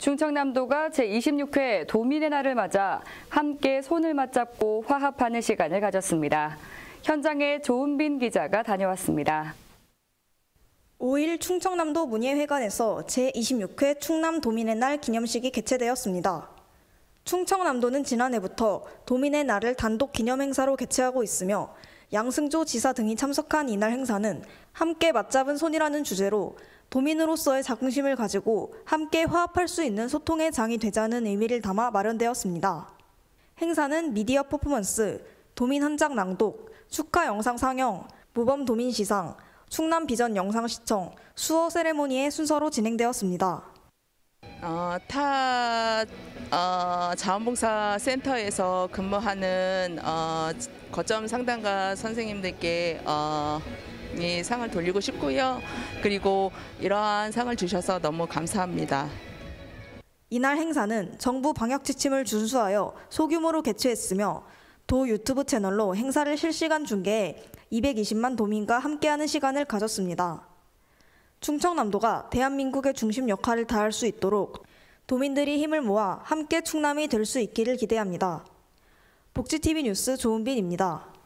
충청남도가 제26회 도민의 날을 맞아 함께 손을 맞잡고 화합하는 시간을 가졌습니다. 현장에 조은빈 기자가 다녀왔습니다. 5일 충청남도 문예회관에서 제26회 충남 도민의 날 기념식이 개최되었습니다. 충청남도는 지난해부터 도민의 날을 단독 기념행사로 개최하고 있으며 양승조 지사 등이 참석한 이날 행사는 함께 맞잡은 손이라는 주제로 도민으로서의 자긍심을 가지고 함께 화합할 수 있는 소통의 장이 되자는 의미를 담아 마련되었습니다. 행사는 미디어 퍼포먼스, 도민 한 장 낭독, 축하 영상 상영, 모범 도민 시상, 충남 비전 영상 시청, 수어 세레모니의 순서로 진행되었습니다. 어, 타 어, 자원봉사 센터에서 근무하는 어, 거점 상담가 선생님들께 어, 이 상을 돌리고 싶고요. 그리고 이러한 상을 주셔서 너무 감사합니다. 이날 행사는 정부 방역 지침을 준수하여 소규모로 개최했으며 도 유튜브 채널로 행사를 실시간 중계해 220만 도민과 함께하는 시간을 가졌습니다. 충청남도가 대한민국의 중심 역할을 다할 수 있도록 도민들이 힘을 모아 함께 충남이 될 수 있기를 기대합니다. 복지TV 뉴스 조은빈입니다.